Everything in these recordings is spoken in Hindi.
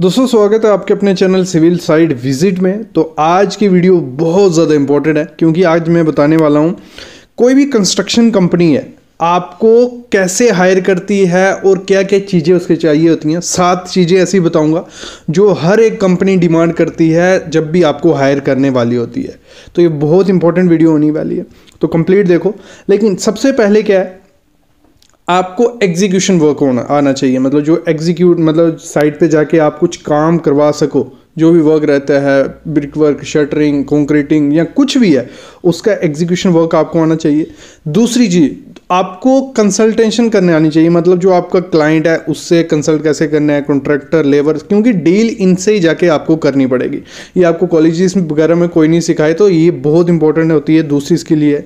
दोस्तों स्वागत है आपके अपने चैनल सिविल साइड विजिट में तो आज की वीडियो बहुत ज़्यादा इंपॉर्टेंट है क्योंकि आज मैं बताने वाला हूँ कोई भी कंस्ट्रक्शन कंपनी है आपको कैसे हायर करती है और क्या क्या चीज़ें उसके चाहिए होती हैं सात चीज़ें ऐसी बताऊंगा जो हर एक कंपनी डिमांड करती है जब भी आपको हायर करने वाली होती है तो ये बहुत इंपॉर्टेंट वीडियो होने वाली है तो कंप्लीट देखो लेकिन सबसे पहले क्या है आपको एग्जीक्यूशन वर्क होना आना चाहिए मतलब जो एग्जीक्यूट मतलब साइट पे जाके आप कुछ काम करवा सको जो भी वर्क रहता है ब्रिक वर्क शटरिंग कंक्रीटिंग या कुछ भी है उसका एग्जीक्यूशन वर्क आपको आना चाहिए दूसरी चीज़ आपको कंसल्टेशन करने आनी चाहिए मतलब जो आपका क्लाइंट है उससे कंसल्ट कैसे करना है कॉन्ट्रैक्टर लेबर क्योंकि डील इनसे ही जाके आपको करनी पड़ेगी ये आपको कॉलेज वगैरह में कोई नहीं सिखाए तो ये बहुत इंपॉर्टेंट होती है दूसरी स्किल ये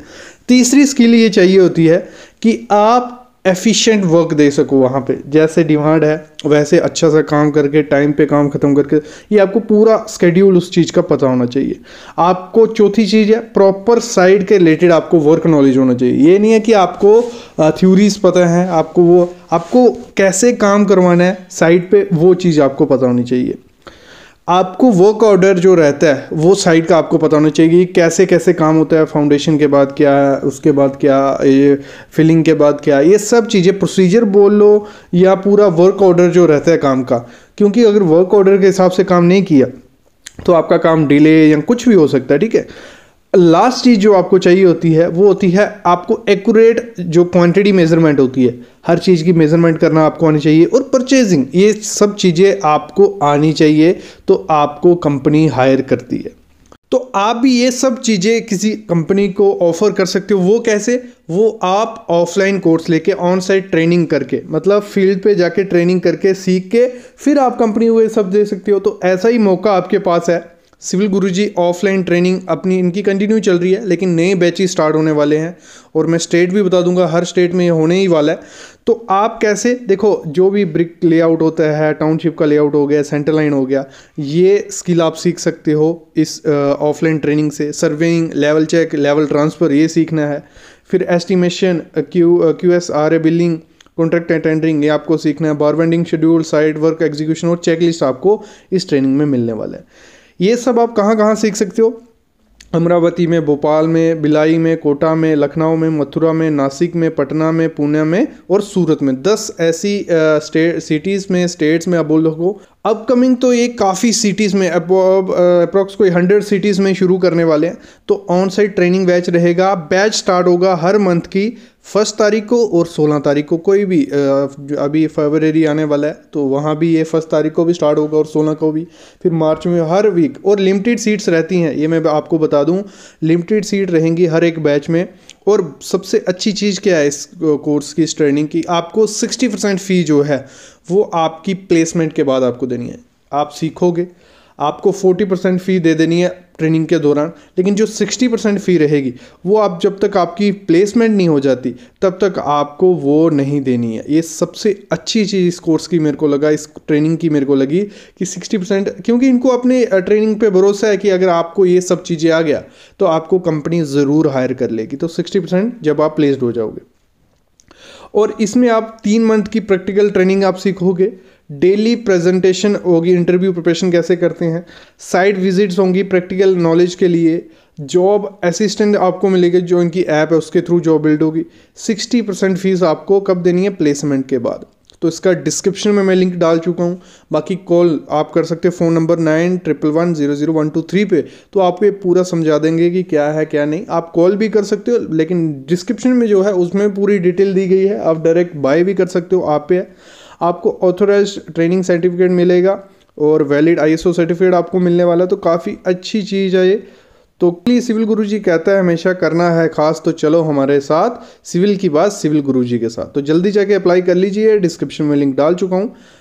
तीसरी स्किल ये चाहिए होती है कि आप एफिशिएंट वर्क दे सको वहाँ पे जैसे डिमांड है वैसे अच्छा सा काम करके टाइम पे काम ख़त्म करके ये आपको पूरा स्केड्यूल उस चीज़ का पता होना चाहिए आपको चौथी चीज़ है प्रॉपर साइड के रिलेटेड आपको वर्क नॉलेज होना चाहिए ये नहीं है कि आपको थ्योरीज पता है आपको वो आपको कैसे काम करवाना है साइड पर वो चीज़ आपको पता होनी चाहिए आपको वर्क ऑर्डर जो रहता है वो साइट का आपको पता होना चाहिए कि कैसे कैसे काम होता है फाउंडेशन के बाद क्या है उसके बाद क्या ये फिलिंग के बाद क्या ये सब चीज़ें प्रोसीजर बोल लो या पूरा वर्क ऑर्डर जो रहता है काम का क्योंकि अगर वर्क ऑर्डर के हिसाब से काम नहीं किया तो आपका काम डिले या कुछ भी हो सकता है ठीक है लास्ट चीज़ जो आपको चाहिए होती है वो होती है आपको एक्यूरेट जो क्वांटिटी मेजरमेंट होती है हर चीज़ की मेजरमेंट करना आपको आनी चाहिए और परचेजिंग ये सब चीज़ें आपको आनी चाहिए तो आपको कंपनी हायर करती है तो आप भी ये सब चीज़ें किसी कंपनी को ऑफ़र कर सकते हो वो कैसे वो आप ऑफलाइन कोर्स लेके ऑन साइट ट्रेनिंग करके मतलब फील्ड पे जाके ट्रेनिंग करके सीख के फिर आप कंपनी को ये सब दे सकते हो तो ऐसा ही मौका आपके पास है सिविल गुरुजी ऑफलाइन ट्रेनिंग अपनी इनकी कंटिन्यू चल रही है लेकिन नए बैच ही स्टार्ट होने वाले हैं और मैं स्टेट भी बता दूंगा हर स्टेट में ये होने ही वाला है तो आप कैसे देखो जो भी ब्रिक लेआउट होता है टाउनशिप का लेआउट हो गया सेंटर लाइन हो गया ये स्किल आप सीख सकते हो इस ऑफलाइन ट्रेनिंग से surveying level check level transfer ये सीखना है फिर estimation Q Q S R A billing contract and tendering ये आपको सीखना है bar schedule site work execution और चेक लिस्ट आपको इस ट्रेनिंग में मिलने वाला है ये सब आप कहाँ कहाँ सीख सकते हो अमरावती में भोपाल में बिलाई में कोटा में लखनऊ में मथुरा में नासिक में पटना में पुणे में और सूरत में दस ऐसी सिटीज़ में स्टेट्स में आप बोल दो अपकमिंग तो ये काफ़ी सिटीज़ में अप्रॉक्स कोई हंड्रेड सिटीज़ में शुरू करने वाले हैं तो ऑन साइड ट्रेनिंग बैच रहेगा बैच स्टार्ट होगा हर मंथ की फर्स्ट तारीख को और सोलह तारीख को कोई भी अभी फरवरी आने वाला है तो वहाँ भी ये फर्स्ट तारीख को भी स्टार्ट होगा और सोलह को भी फिर मार्च में हर वीक और लिमिटेड सीट्स रहती हैं ये मैं आपको बता दूँ लिमिटेड सीट रहेंगी हर एक बैच में और सबसे अच्छी चीज़ क्या है इस कोर्स की इस ट्रेनिंग की आपको सिक्सटी परसेंट फ़ी जो है वो आपकी प्लेसमेंट के बाद आपको देनी है आप सीखोगे आपको 40 परसेंट फ़ी दे देनी है ट्रेनिंग के दौरान लेकिन जो 60 परसेंट फ़ी रहेगी वो आप जब तक आपकी प्लेसमेंट नहीं हो जाती तब तक आपको वो नहीं देनी है ये सबसे अच्छी चीज़ इस कोर्स की मेरे को लगा इस ट्रेनिंग की मेरे को लगी कि 60 परसेंट क्योंकि इनको अपने ट्रेनिंग पे भरोसा है कि अगर आपको ये सब चीज़ें आ गया तो आपको कंपनी ज़रूर हायर कर लेगी तो सिक्सटी परसेंट जब आप प्लेसड हो जाओगे और इसमें आप तीन मंथ की प्रैक्टिकल ट्रेनिंग आप सीखोगे डेली प्रेजेंटेशन होगी इंटरव्यू प्रिपरेशन कैसे करते हैं साइट विजिट्स होंगी प्रैक्टिकल नॉलेज के लिए जॉब असिस्टेंट आपको मिलेगी जो इनकी ऐप है उसके थ्रू जॉब बिल्ड होगी सिक्सटी परसेंट फीस आपको कब देनी है प्लेसमेंट के बाद तो इसका डिस्क्रिप्शन में मैं लिंक डाल चुका हूँ बाकी कॉल आप कर सकते हैं phone number nine triple one zero zero one two three पे तो आपको ये पूरा समझा देंगे कि क्या है क्या नहीं आप कॉल भी कर सकते हो लेकिन डिस्क्रिप्शन में जो है उसमें पूरी डिटेल दी गई है आप डायरेक्ट बाय भी कर सकते हो आप पे आपको ऑथोराइज ट्रेनिंग सर्टिफिकेट मिलेगा और वैलिड आईएसओ सर्टिफिकेट आपको मिलने वाला तो काफ़ी अच्छी चीज़ है ये तो क्ली सिविल गुरु जी कहता है हमेशा करना है खास तो चलो हमारे साथ सिविल की बात सिविल गुरु जी के साथ तो जल्दी जाके अप्लाई कर लीजिए डिस्क्रिप्शन में लिंक डाल चुका हूँ